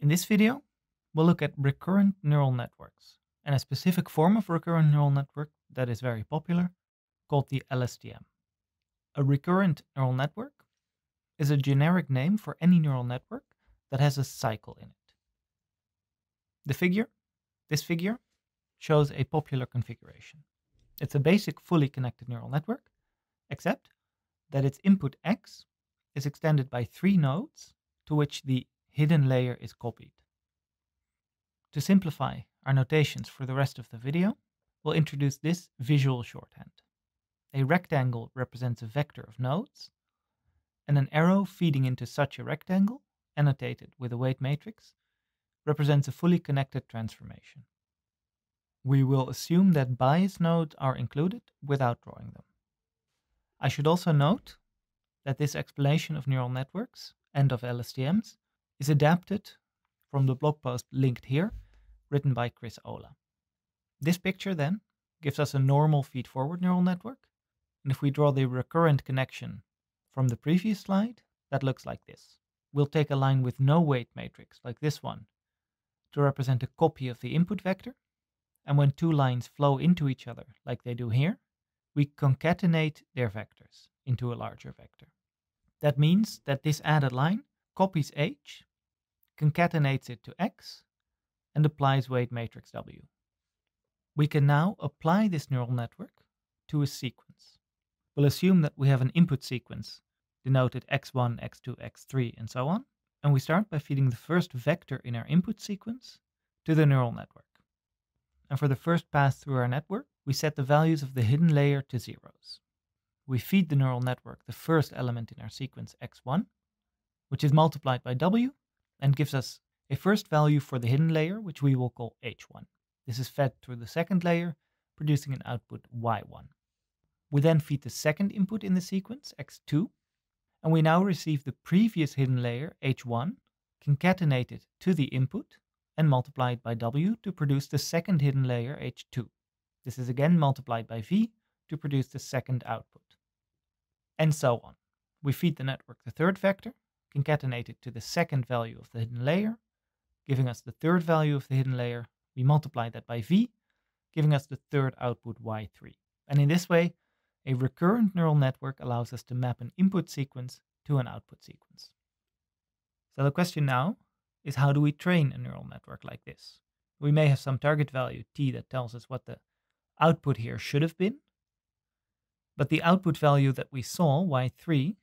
In this video, we'll look at recurrent neural networks and a specific form of recurrent neural network that is very popular called the LSTM. A recurrent neural network is a generic name for any neural network that has a cycle in it. The figure, this figure, shows a popular configuration. It's a basic fully connected neural network, except that its input x is extended by three nodes to which the hidden layer is copied. To simplify our notations for the rest of the video, we'll introduce this visual shorthand. A rectangle represents a vector of nodes, and an arrow feeding into such a rectangle, annotated with a weight matrix, represents a fully connected transformation. We will assume that bias nodes are included without drawing them. I should also note that this explanation of neural networks and of LSTMs is adapted from the blog post linked here, written by Chris Ola. This picture then gives us a normal feed-forward neural network, and if we draw the recurrent connection from the previous slide, that looks like this. We'll take a line with no weight matrix, like this one, to represent a copy of the input vector, and when two lines flow into each other, like they do here, we concatenate their vectors into a larger vector. That means that this added line copies H concatenates it to X, and applies weight matrix W. We can now apply this neural network to a sequence. We'll assume that we have an input sequence denoted x1, x2, x3, and so on, and we start by feeding the first vector in our input sequence to the neural network. And for the first pass through our network, we set the values of the hidden layer to zeros. We feed the neural network the first element in our sequence x1, which is multiplied by w and gives us a first value for the hidden layer, which we will call h1. This is fed through the second layer, producing an output y1. We then feed the second input in the sequence, x2, and we now receive the previous hidden layer, h1, concatenated to the input, and multiplied by w to produce the second hidden layer, h2. This is again multiplied by v to produce the second output. And so on. We feed the network the third vector, concatenated to the second value of the hidden layer, giving us the third value of the hidden layer. We multiply that by v, giving us the third output y3. And in this way, a recurrent neural network allows us to map an input sequence to an output sequence. So the question now is how do we train a neural network like this? We may have some target value t that tells us what the output here should have been, but the output value that we saw, y3,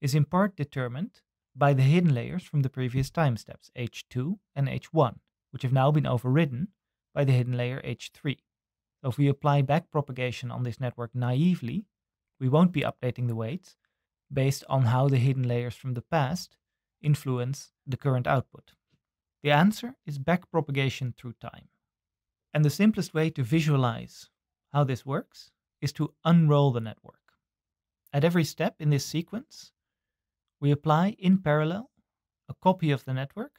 is in part determined by the hidden layers from the previous time steps h2 and h1, which have now been overridden by the hidden layer h3. So if we apply backpropagation on this network naively, we won't be updating the weights based on how the hidden layers from the past influence the current output. The answer is backpropagation through time. And the simplest way to visualize how this works is to unroll the network. At every step in this sequence, we apply in parallel a copy of the network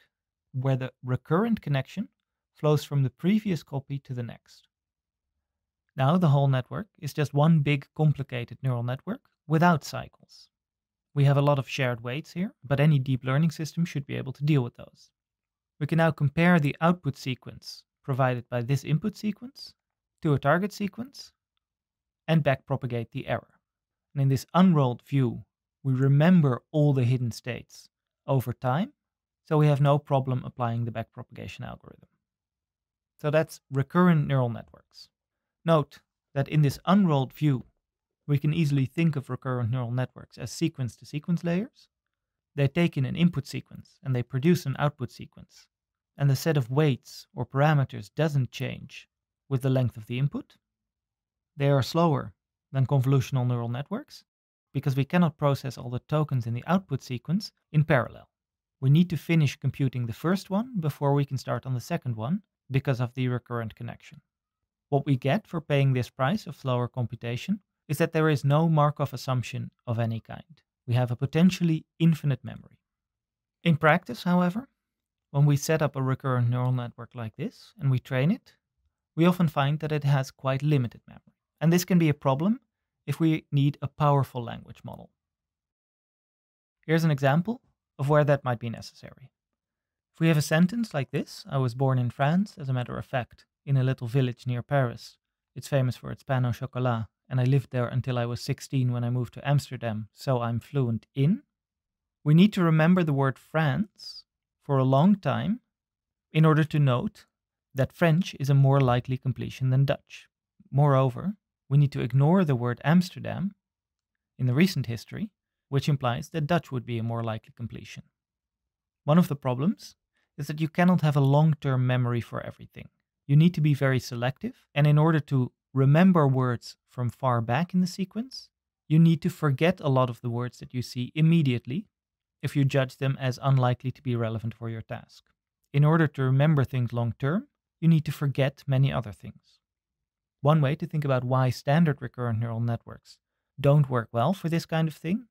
where the recurrent connection flows from the previous copy to the next. Now the whole network is just one big complicated neural network without cycles. We have a lot of shared weights here, but any deep learning system should be able to deal with those. We can now compare the output sequence provided by this input sequence to a target sequence and backpropagate the error. And in this unrolled view we remember all the hidden states over time, so we have no problem applying the backpropagation algorithm. So that's recurrent neural networks. Note that in this unrolled view, we can easily think of recurrent neural networks as sequence-to-sequence -sequence layers. They take in an input sequence and they produce an output sequence. And the set of weights or parameters doesn't change with the length of the input. They are slower than convolutional neural networks, because we cannot process all the tokens in the output sequence in parallel. We need to finish computing the first one before we can start on the second one because of the recurrent connection. What we get for paying this price of slower computation is that there is no Markov assumption of any kind. We have a potentially infinite memory. In practice, however, when we set up a recurrent neural network like this and we train it, we often find that it has quite limited memory. And this can be a problem if we need a powerful language model. Here's an example of where that might be necessary. If we have a sentence like this, I was born in France, as a matter of fact, in a little village near Paris. It's famous for its pain au chocolat, and I lived there until I was 16 when I moved to Amsterdam, so I'm fluent in. We need to remember the word France for a long time in order to note that French is a more likely completion than Dutch. Moreover, we need to ignore the word Amsterdam in the recent history, which implies that Dutch would be a more likely completion. One of the problems is that you cannot have a long term memory for everything. You need to be very selective, and in order to remember words from far back in the sequence, you need to forget a lot of the words that you see immediately if you judge them as unlikely to be relevant for your task. In order to remember things long term, you need to forget many other things. One way to think about why standard recurrent neural networks don't work well for this kind of thing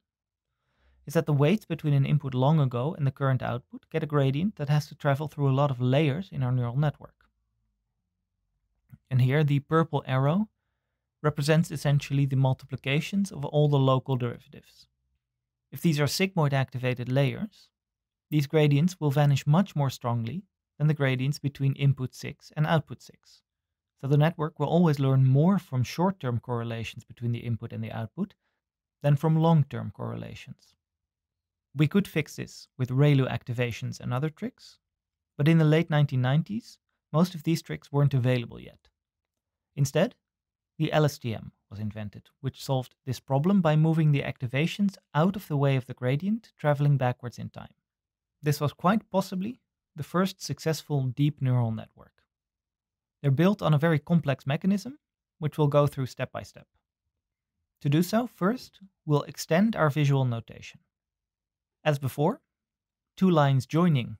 is that the weights between an input long ago and the current output get a gradient that has to travel through a lot of layers in our neural network. And here the purple arrow represents essentially the multiplications of all the local derivatives. If these are sigmoid activated layers, these gradients will vanish much more strongly than the gradients between input 6 and output 6. So the network will always learn more from short-term correlations between the input and the output than from long-term correlations. We could fix this with ReLU activations and other tricks, but in the late 1990s, most of these tricks weren't available yet. Instead, the LSTM was invented, which solved this problem by moving the activations out of the way of the gradient, traveling backwards in time. This was quite possibly the first successful deep neural network. They're built on a very complex mechanism, which we'll go through step by step. To do so, first, we'll extend our visual notation. As before, two lines joining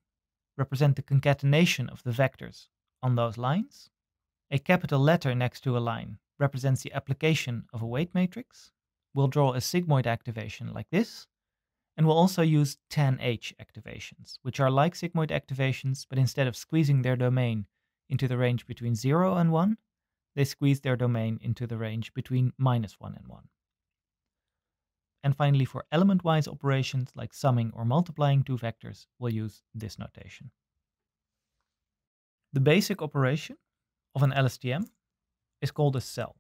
represent the concatenation of the vectors on those lines. A capital letter next to a line represents the application of a weight matrix. We'll draw a sigmoid activation like this, and we'll also use tanh activations, which are like sigmoid activations, but instead of squeezing their domain, into the range between 0 and 1, they squeeze their domain into the range between minus 1 and 1. And finally, for element-wise operations like summing or multiplying two vectors, we'll use this notation. The basic operation of an LSTM is called a cell.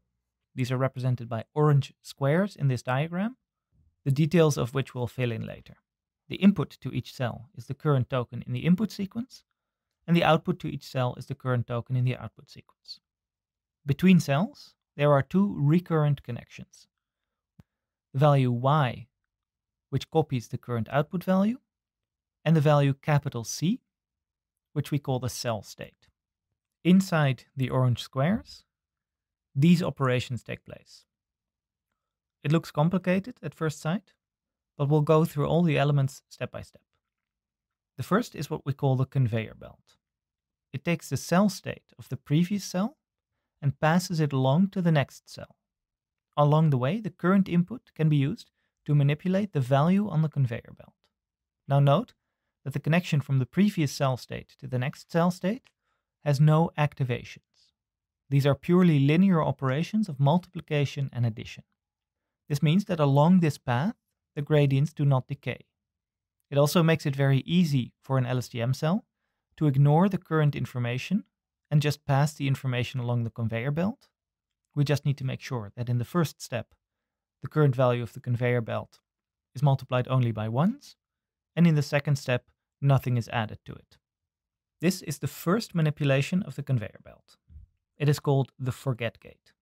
These are represented by orange squares in this diagram, the details of which we'll fill in later. The input to each cell is the current token in the input sequence, and the output to each cell is the current token in the output sequence. Between cells, there are two recurrent connections. The value y, which copies the current output value, and the value capital C, which we call the cell state. Inside the orange squares, these operations take place. It looks complicated at first sight, but we'll go through all the elements step by step. The first is what we call the conveyor belt. It takes the cell state of the previous cell and passes it along to the next cell. Along the way, the current input can be used to manipulate the value on the conveyor belt. Now note that the connection from the previous cell state to the next cell state has no activations. These are purely linear operations of multiplication and addition. This means that along this path, the gradients do not decay. It also makes it very easy for an LSTM cell to ignore the current information and just pass the information along the conveyor belt, we just need to make sure that in the first step, the current value of the conveyor belt is multiplied only by ones, and in the second step, nothing is added to it. This is the first manipulation of the conveyor belt. It is called the forget gate.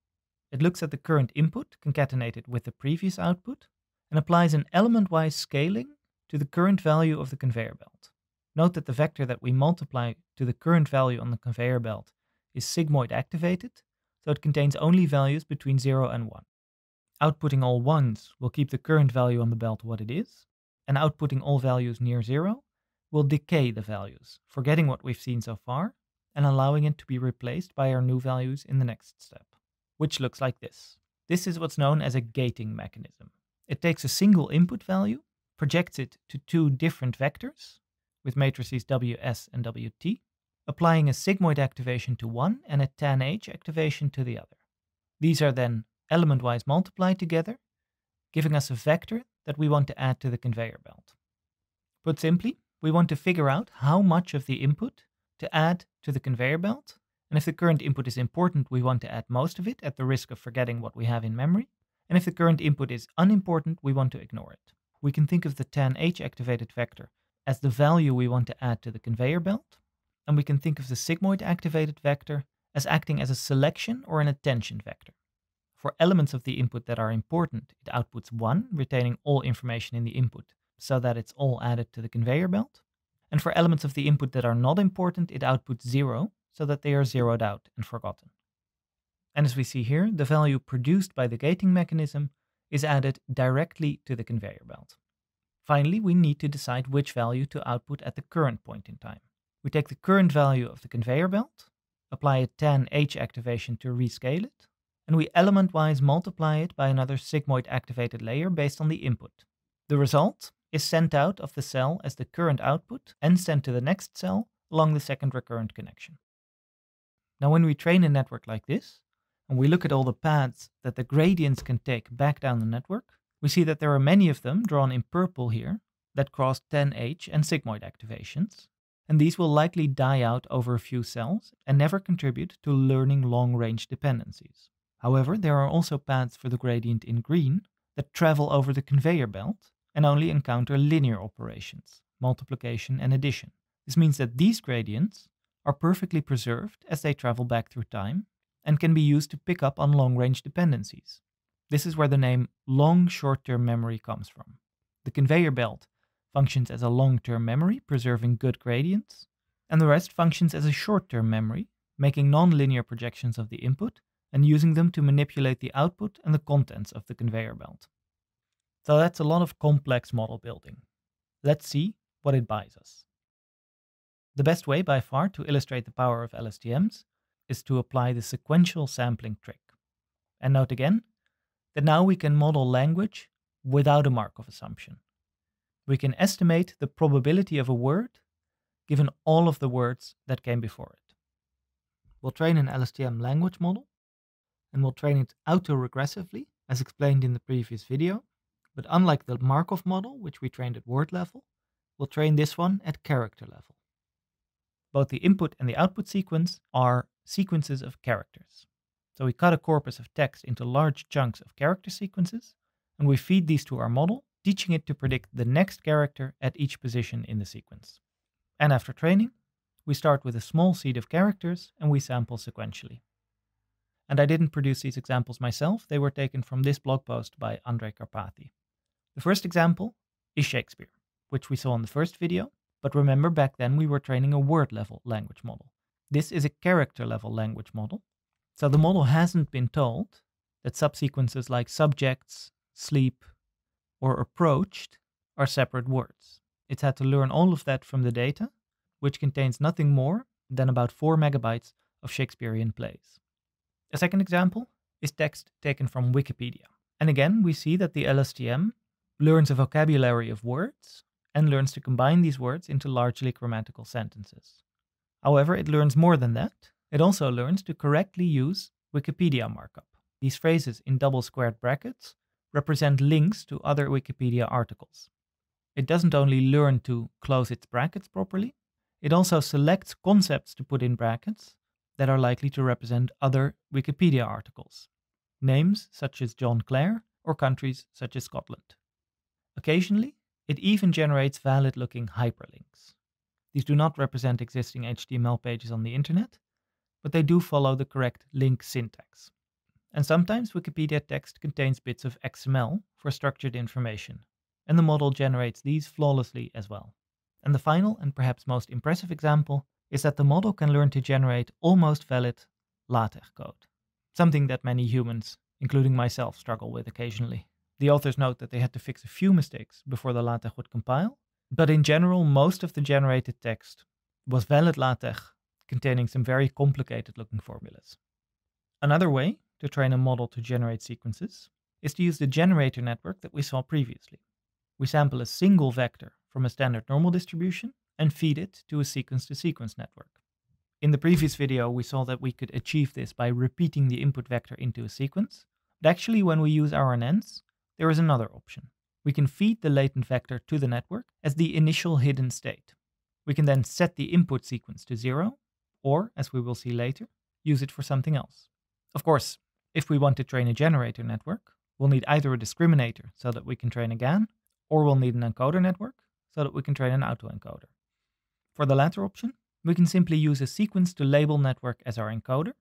It looks at the current input concatenated with the previous output and applies an element-wise scaling to the current value of the conveyor belt. Note that the vector that we multiply to the current value on the conveyor belt is sigmoid activated, so it contains only values between 0 and 1. Outputting all 1s will keep the current value on the belt what it is, and outputting all values near 0 will decay the values, forgetting what we've seen so far, and allowing it to be replaced by our new values in the next step, which looks like this. This is what's known as a gating mechanism. It takes a single input value, projects it to two different vectors, with matrices Ws and Wt, applying a sigmoid activation to one and a tan H activation to the other. These are then element-wise multiplied together, giving us a vector that we want to add to the conveyor belt. Put simply, we want to figure out how much of the input to add to the conveyor belt, and if the current input is important, we want to add most of it at the risk of forgetting what we have in memory, and if the current input is unimportant, we want to ignore it. We can think of the tan H activated vector as the value we want to add to the conveyor belt, and we can think of the sigmoid activated vector as acting as a selection or an attention vector. For elements of the input that are important, it outputs 1, retaining all information in the input, so that it's all added to the conveyor belt. And for elements of the input that are not important, it outputs 0, so that they are zeroed out and forgotten. And as we see here, the value produced by the gating mechanism is added directly to the conveyor belt. Finally, we need to decide which value to output at the current point in time. We take the current value of the conveyor belt, apply a 10 H activation to rescale it, and we element-wise multiply it by another sigmoid activated layer based on the input. The result is sent out of the cell as the current output and sent to the next cell along the second recurrent connection. Now when we train a network like this, and we look at all the paths that the gradients can take back down the network, we see that there are many of them, drawn in purple here, that cross 10H and sigmoid activations, and these will likely die out over a few cells and never contribute to learning long-range dependencies. However, there are also paths for the gradient in green that travel over the conveyor belt and only encounter linear operations, multiplication and addition. This means that these gradients are perfectly preserved as they travel back through time and can be used to pick up on long-range dependencies. This is where the name long short term memory comes from. The conveyor belt functions as a long term memory, preserving good gradients, and the rest functions as a short term memory, making nonlinear projections of the input and using them to manipulate the output and the contents of the conveyor belt. So that's a lot of complex model building. Let's see what it buys us. The best way by far to illustrate the power of LSTMs is to apply the sequential sampling trick. And note again, that now we can model language without a Markov assumption. We can estimate the probability of a word given all of the words that came before it. We'll train an LSTM language model, and we'll train it autoregressively, as explained in the previous video. But unlike the Markov model, which we trained at word level, we'll train this one at character level. Both the input and the output sequence are sequences of characters. So we cut a corpus of text into large chunks of character sequences, and we feed these to our model, teaching it to predict the next character at each position in the sequence. And after training, we start with a small seed of characters and we sample sequentially. And I didn't produce these examples myself, they were taken from this blog post by Andre Karpathy. The first example is Shakespeare, which we saw in the first video, but remember back then we were training a word level language model. This is a character level language model, so the model hasn't been told that subsequences like subjects, sleep, or approached are separate words. It's had to learn all of that from the data, which contains nothing more than about 4 megabytes of Shakespearean plays. A second example is text taken from Wikipedia. And again, we see that the LSTM learns a vocabulary of words and learns to combine these words into largely grammatical sentences. However, it learns more than that it also learns to correctly use Wikipedia markup. These phrases in double squared brackets represent links to other Wikipedia articles. It doesn't only learn to close its brackets properly, it also selects concepts to put in brackets that are likely to represent other Wikipedia articles, names such as John Clare or countries such as Scotland. Occasionally, it even generates valid looking hyperlinks. These do not represent existing HTML pages on the internet, but they do follow the correct link syntax. And sometimes Wikipedia text contains bits of XML for structured information, and the model generates these flawlessly as well. And the final and perhaps most impressive example is that the model can learn to generate almost valid LaTeX code, something that many humans, including myself, struggle with occasionally. The authors note that they had to fix a few mistakes before the LaTeX would compile, but in general, most of the generated text was valid LaTeX containing some very complicated looking formulas. Another way to train a model to generate sequences is to use the generator network that we saw previously. We sample a single vector from a standard normal distribution and feed it to a sequence-to-sequence -sequence network. In the previous video, we saw that we could achieve this by repeating the input vector into a sequence, but actually when we use RNNs, there is another option. We can feed the latent vector to the network as the initial hidden state. We can then set the input sequence to zero or, as we will see later, use it for something else. Of course, if we want to train a generator network, we'll need either a discriminator so that we can train a GAN, or we'll need an encoder network so that we can train an autoencoder. For the latter option, we can simply use a sequence to label network as our encoder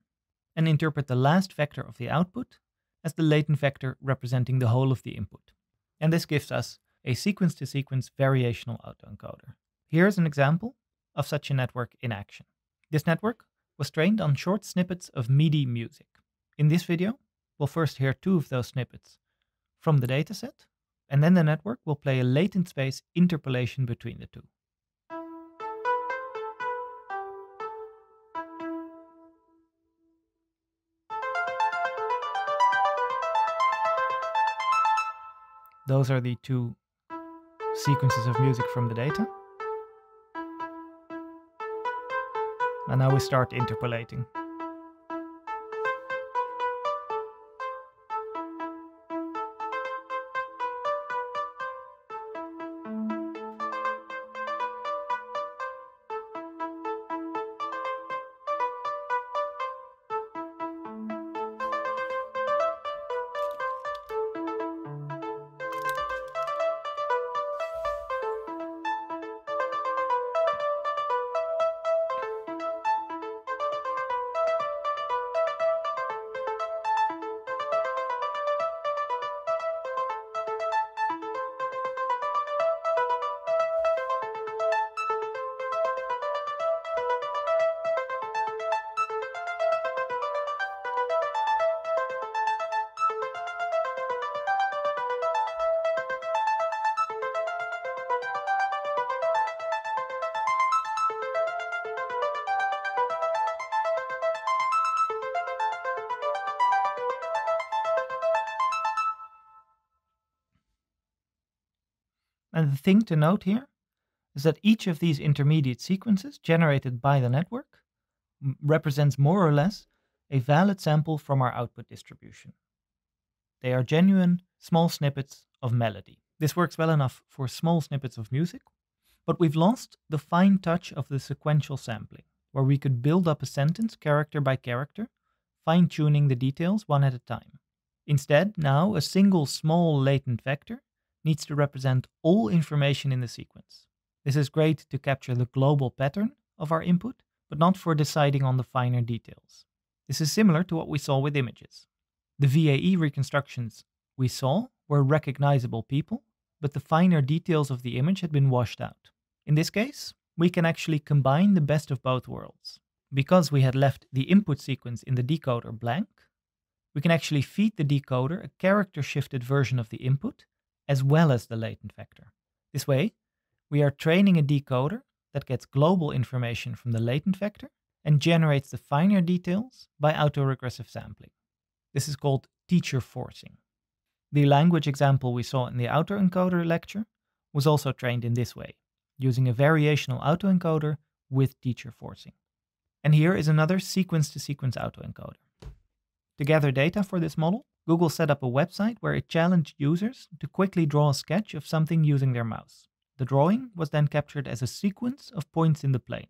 and interpret the last vector of the output as the latent vector representing the whole of the input. And this gives us a sequence-to-sequence -sequence variational autoencoder. Here is an example of such a network in action. This network was trained on short snippets of MIDI music. In this video, we'll first hear two of those snippets from the dataset, and then the network will play a latent space interpolation between the two. Those are the two sequences of music from the data. and now we start interpolating. And the thing to note here is that each of these intermediate sequences generated by the network represents more or less a valid sample from our output distribution. They are genuine small snippets of melody. This works well enough for small snippets of music, but we've lost the fine touch of the sequential sampling, where we could build up a sentence character by character, fine tuning the details one at a time. Instead, now a single small latent vector needs to represent all information in the sequence. This is great to capture the global pattern of our input, but not for deciding on the finer details. This is similar to what we saw with images. The VAE reconstructions we saw were recognizable people, but the finer details of the image had been washed out. In this case, we can actually combine the best of both worlds. Because we had left the input sequence in the decoder blank, we can actually feed the decoder a character shifted version of the input as well as the latent vector. This way, we are training a decoder that gets global information from the latent vector and generates the finer details by autoregressive sampling. This is called teacher forcing. The language example we saw in the autoencoder lecture was also trained in this way, using a variational autoencoder with teacher forcing. And here is another sequence-to-sequence -sequence autoencoder. To gather data for this model, Google set up a website where it challenged users to quickly draw a sketch of something using their mouse. The drawing was then captured as a sequence of points in the plane.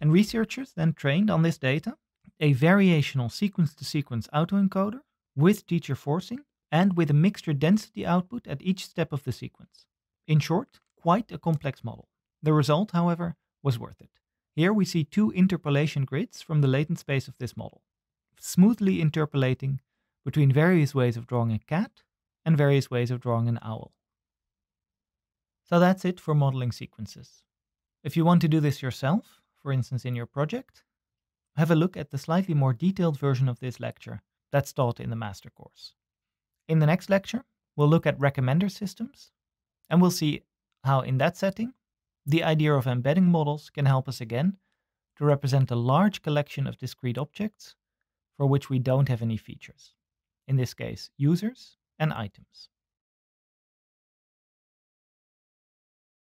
And researchers then trained on this data a variational sequence to sequence autoencoder with teacher forcing and with a mixture density output at each step of the sequence. In short, quite a complex model. The result, however, was worth it. Here we see two interpolation grids from the latent space of this model, smoothly interpolating between various ways of drawing a cat and various ways of drawing an owl. So that's it for modeling sequences. If you want to do this yourself, for instance in your project, have a look at the slightly more detailed version of this lecture that's taught in the master course. In the next lecture, we'll look at recommender systems, and we'll see how in that setting, the idea of embedding models can help us again to represent a large collection of discrete objects for which we don't have any features in this case users and items.